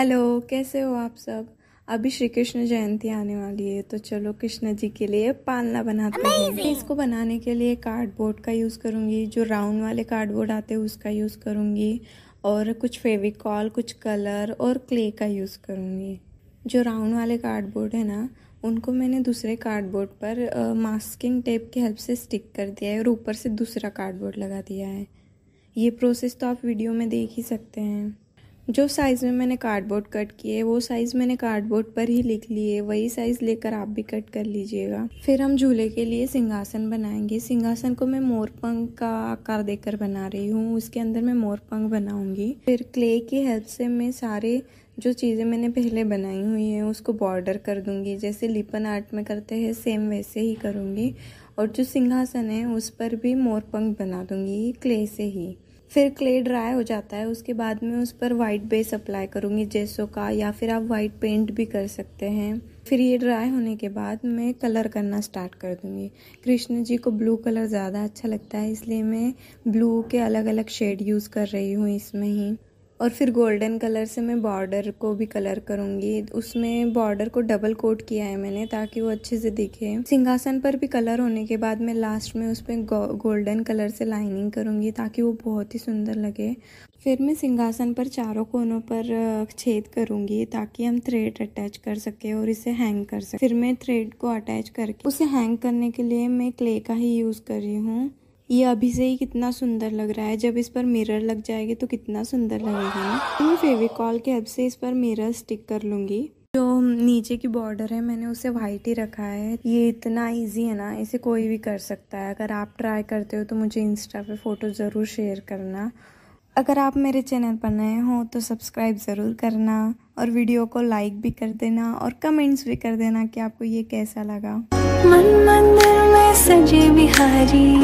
hello कैसे हो आप सब अभी श्री कृष्ण जयंती आने वाली है तो चलो कृष्ण जी के लिए पालना बनाते हैं मैं इसको बनाने के लिए कार्डबोर्ड का यूज़ करूँगी जो राउंड वाले कार्डबोर्ड आते हैं उसका यूज़ करूँगी और कुछ फेविकॉल कुछ कलर और क्ले का यूज़ करूँगी जो राउंड वाले कार्डबोर्ड है ना उनको मैंने दूसरे कार्डबोर्ड पर मास्किंग टेप की हेल्प से स्टिक कर दिया है और ऊपर से दूसरा कार्डबोर्ड लगा दिया है ये प्रोसेस तो आप वीडियो में देख ही सकते हैं जो साइज़ में मैंने कार्डबोर्ड कट किए वो साइज़ मैंने कार्डबोर्ड पर ही लिख लिए वही साइज़ लेकर आप भी कट कर लीजिएगा फिर हम झूले के लिए सिंहासन बनाएंगे सिंहासन को मैं मोरपंख का आकार देकर बना रही हूँ उसके अंदर मैं मोरपंख बनाऊंगी फिर क्ले की हेल्प से मैं सारे जो चीज़ें मैंने पहले बनाई हुई हैं उसको बॉर्डर कर दूंगी जैसे लिपन आर्ट में करते हैं सेम वैसे ही करूँगी और जो सिंहासन है उस पर भी मोरपंख बना दूंगी क्ले से ही फिर क्ले ड्राई हो जाता है उसके बाद में उस पर वाइट बेस अप्लाई करूँगी जेसो का या फिर आप वाइट पेंट भी कर सकते हैं फिर ये ड्राई होने के बाद मैं कलर करना स्टार्ट कर दूँगी कृष्ण जी को ब्लू कलर ज़्यादा अच्छा लगता है इसलिए मैं ब्लू के अलग अलग शेड यूज़ कर रही हूँ इसमें ही और फिर गोल्डन कलर से मैं बॉर्डर को भी कलर करूँगी उसमें बॉर्डर को डबल कोट किया है मैंने ताकि वो अच्छे से दिखे सिंहासन पर भी कलर होने के बाद मैं लास्ट में उस पर गो, गोल्डन कलर से लाइनिंग करूँगी ताकि वो बहुत ही सुंदर लगे फिर मैं सिंहासन पर चारों कोनों पर छेद करूँगी ताकि हम थ्रेड अटैच कर सके और इसे हैंग कर सके फिर मैं थ्रेड को अटैच करके उसे हैंग करने के लिए मैं क्ले का ही यूज़ कर रही हूँ ये अभी से ही कितना सुंदर लग रहा है जब इस पर मिरर लग जाएगी तो कितना सुंदर लगेगा ना तो मैं फेविकॉल के हेल्प से इस पर मिरर स्टिक कर लूँगी जो नीचे की बॉर्डर है मैंने उसे वाइट ही रखा है ये इतना इजी है ना इसे कोई भी कर सकता है अगर आप ट्राई करते हो तो मुझे इंस्टा पे फ़ोटो ज़रूर शेयर करना अगर आप मेरे चैनल पर नए हो तो सब्सक्राइब ज़रूर करना और वीडियो को लाइक भी कर देना और कमेंट्स भी कर देना कि आपको ये कैसा लगा मन मंदिर में सजी बिहारी